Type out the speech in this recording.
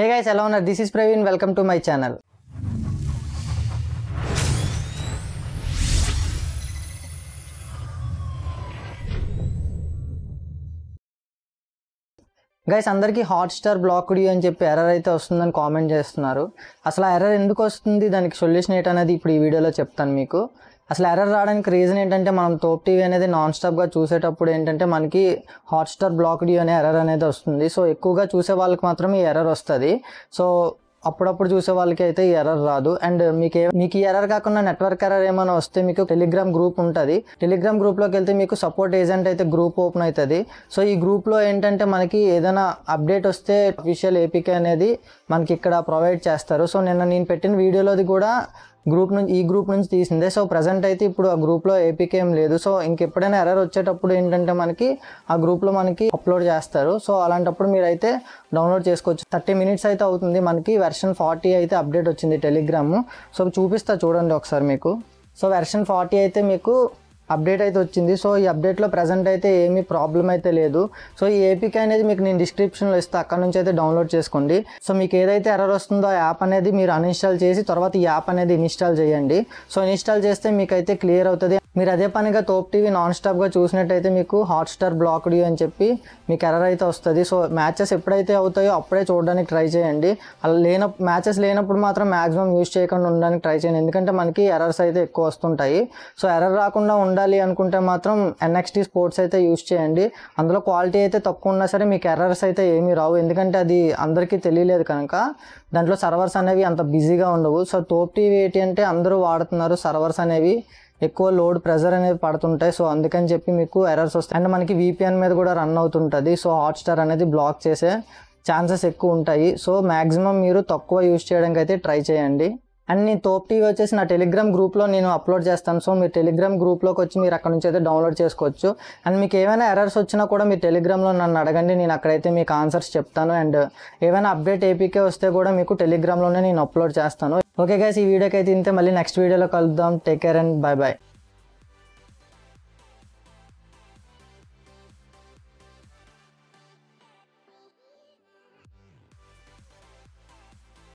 హే guys ఎలా ఉన్నారు this is Praveen welcome to my channel guys అందరికీ హాట్స్టార్ బ్లాక్డ్ అని చెప్పి ఎర్రర్ అయితే వస్తుందని కామెంట్ చేస్తున్నారు అసలు ఆ ఎర్రర్ ఎందుకు వస్తుంది దానికి సొల్యూషన్ ఏంటనేది ఇప్పుడు ఈ వీడియోలో చెప్తాను మీకు అసలు ఎర్రర్ రావడానికి రీజన్ ఏంటంటే మనం తోప్ టీవీ అనేది నాన్ స్టాప్గా చూసేటప్పుడు ఏంటంటే మనకి హాట్స్టార్ బ్లాక్ డ్యూ అనే ఎర్రర్ అనేది వస్తుంది సో ఎక్కువగా చూసే వాళ్ళకి మాత్రం ఈ ఎర్రర్ వస్తుంది సో అప్పుడప్పుడు చూసే వాళ్ళకి అయితే ఈ ఎర్రర్ రాదు అండ్ మీకు మీకు ఈ ఎర్రర్ కాకుండా నెట్వర్క్ ఎర్రర్ ఏమైనా వస్తే మీకు టెలిగ్రామ్ గ్రూప్ ఉంటుంది టెలిగ్రామ్ గ్రూప్లోకి వెళ్తే మీకు సపోర్ట్ ఏజెంట్ అయితే గ్రూప్ ఓపెన్ అవుతుంది సో ఈ గ్రూప్లో ఏంటంటే మనకి ఏదైనా అప్డేట్ వస్తే అఫీషియల్ ఏపీకే అనేది మనకి ఇక్కడ ప్రొవైడ్ చేస్తారు సో నిన్న నేను పెట్టిన వీడియోలోది కూడా గ్రూప్ నుంచి ఈ గ్రూప్ నుంచి తీసిందే సో ప్రజెంట్ అయితే ఇప్పుడు ఆ గ్రూప్లో ఏపీకే ఏం లేదు సో ఇంక ఎప్పుడైనా ఎర్రర్ వచ్చేటప్పుడు ఏంటంటే మనకి ఆ గ్రూప్లో మనకి అప్లోడ్ చేస్తారు సో అలాంటప్పుడు మీరు అయితే డౌన్లోడ్ చేసుకోవచ్చు థర్టీ మినిట్స్ అయితే అవుతుంది మనకి వెర్షన్ ఫార్టీ అయితే అప్డేట్ వచ్చింది టెలిగ్రామ్ సో చూపిస్తా చూడండి ఒకసారి మీకు సో వెర్షన్ ఫార్టీ అయితే మీకు అప్డేట్ అయితే వచ్చింది సో ఈ అప్డేట్లో ప్రజెంట్ అయితే ఏమీ ప్రాబ్లం అయితే లేదు సో ఈ ఏపీకే అనేది మీకు నేను డిస్క్రిప్షన్లో ఇస్తాను అక్కడ నుంచి అయితే డౌన్లోడ్ చేసుకోండి సో మీకు ఏదైతే ఎర్రర్ వస్తుందో యాప్ అనేది మీరు అన్ఇన్స్టాల్ చేసి తర్వాత ఈ యాప్ అనేది ఇన్స్టాల్ చేయండి సో ఇన్స్టాల్ చేస్తే మీకైతే క్లియర్ అవుతుంది మీరు అదే పనిగా తోప్ టీవీ నాన్ స్టాప్గా చూసినట్టయితే మీకు హాట్స్టార్ బ్లాక్డ్ అని చెప్పి మీకు ఎర్ర అయితే వస్తుంది సో మ్యాచెస్ ఎప్పుడైతే అవుతాయో అప్పుడే చూడడానికి ట్రై చేయండి అలా లేన మ్యాచెస్ లేనప్పుడు మాత్రం మ్యాక్సిమం యూజ్ చేయకుండా ఉండడానికి ట్రై చేయండి ఎందుకంటే మనకి ఎర్రర్స్ అయితే ఎక్కువ వస్తుంటాయి సో ఎర్రర్ రాకుండా ఉండాలి అనుకుంటే మాత్రం ఎన్ఎక్స్టీ స్పోర్ట్స్ అయితే యూజ్ చేయండి అందులో క్వాలిటీ అయితే తక్కువ ఉన్నా సరే మీకు ఎర్రర్స్ అయితే ఏమీ రావు ఎందుకంటే అది అందరికీ తెలియలేదు కనుక దాంట్లో సర్వర్స్ అనేవి అంత బిజీగా ఉండవు సో తోప్ టీవీ ఏంటి అంటే అందరూ వాడుతున్నారు సర్వర్స్ అనేవి ఎక్కువ లోడ్ ప్రెజర్ అనేది పడుతుంటాయి సో అందుకని చెప్పి మీకు ఎర్రర్స్ వస్తాయి అండ్ మనకి వీపీఎన్ మీద కూడా రన్ అవుతుంటుంది సో హాట్స్టార్ అనేది బ్లాక్ చేసే ఛాన్సెస్ ఎక్కువ ఉంటాయి సో మ్యాక్సిమం మీరు తక్కువ యూజ్ చేయడానికి అయితే ట్రై చేయండి అండ్ నేను తోప్ టీవీ వచ్చేసి నా టెలిగ్రామ్ గ్రూప్లో నేను అప్లోడ్ చేస్తాను సో మీరు టెలిగ్రామ్ గ్రూప్లోకి వచ్చి మీరు అక్కడ నుంచి అయితే డౌన్లోడ్ చేసుకోవచ్చు అండ్ మీకు ఏమైనా ఎర్రర్స్ వచ్చినా కూడా మీరు టెలిగ్రామ్లో నన్ను అడగండి నేను అక్కడైతే మీకు ఆన్సర్స్ చెప్తాను అండ్ ఏమైనా అప్డేట్ ఏపీకే వస్తే కూడా మీకు టెలిగ్రామ్లోనే నేను అప్లోడ్ చేస్తాను ఓకే గైస్ ఈ వీడియోకి అయితే ఇంతే మళ్ళీ నెక్స్ట్ వీడియోలో కలుద్దాం take care and bye bye